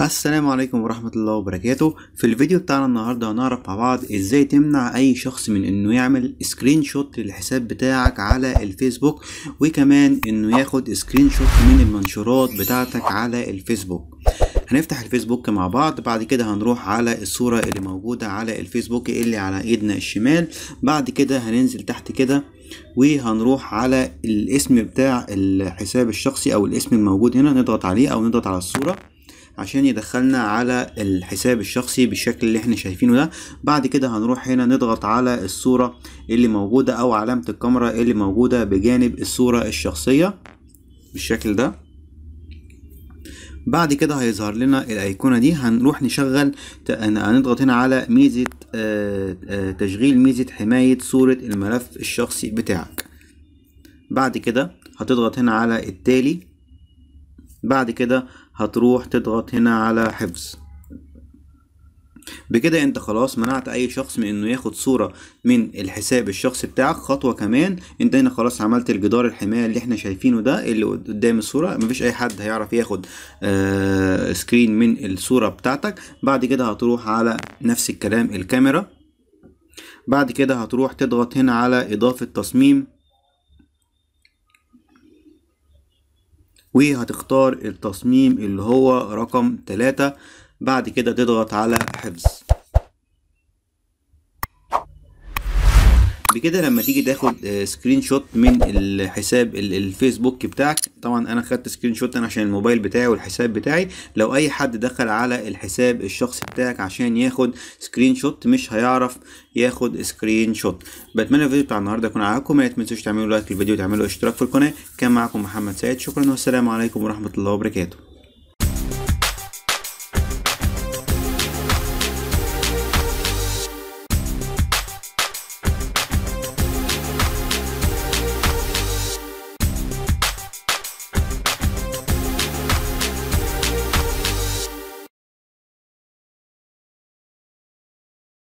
السلام عليكم ورحمة الله وبركاته في الفيديو بتاعنا النهاردة هنعرف مع بعض ازاي تمنع اي شخص من انه يعمل سكرين شوت للحساب بتاعك على الفيسبوك وكمان انه ياخد سكرين شوت من المنشورات بتاعتك على الفيسبوك هنفتح الفيسبوك مع بعض بعد كده هنروح على الصورة اللي موجودة على الفيسبوك اللي على ايدنا الشمال بعد كده هننزل تحت كده وهنروح على الاسم بتاع الحساب الشخصي او الاسم الموجود هنا نضغط عليه او نضغط على الصورة عشان يدخلنا على الحساب الشخصي بالشكل اللي احنا شايفينه ده بعد كده هنروح هنا نضغط على الصورة اللي موجودة او علامة الكاميرا اللي موجودة بجانب الصورة الشخصية بالشكل ده بعد كده هيظهر لنا الايقونه دي هنروح نشغل هنضغط هنا على ميزه آه، آه، تشغيل ميزه حمايه صوره الملف الشخصي بتاعك بعد كده هتضغط هنا على التالي بعد كده هتروح تضغط هنا على حفظ بكده انت خلاص منعت اي شخص من انه ياخد صورة من الحساب الشخصي بتاعك خطوة كمان انت هنا خلاص عملت الجدار الحماية اللي احنا شايفينه ده اللي قدام الصورة مفيش اي حد هيعرف ياخد آه سكرين من الصورة بتاعتك بعد كده هتروح على نفس الكلام الكاميرا بعد كده هتروح تضغط هنا على اضافة تصميم وهتختار التصميم اللي هو رقم 3 بعد كده تضغط على حفظ بعد كده لما تيجي تاخد سكرين آه، شوت من الحساب الفيسبوك بتاعك طبعا انا خدت سكرين شوت انا عشان الموبايل بتاعي والحساب بتاعي لو اي حد دخل على الحساب الشخصي بتاعك عشان ياخد سكرين شوت مش هيعرف ياخد سكرين شوت بتمنى الفيديو بتاع النهارده يكون عجبكم ما تنسوش تعملوا لايك للفيديو وتعملوا اشتراك في القناه كان معكم محمد سعيد شكرا والسلام عليكم ورحمه الله وبركاته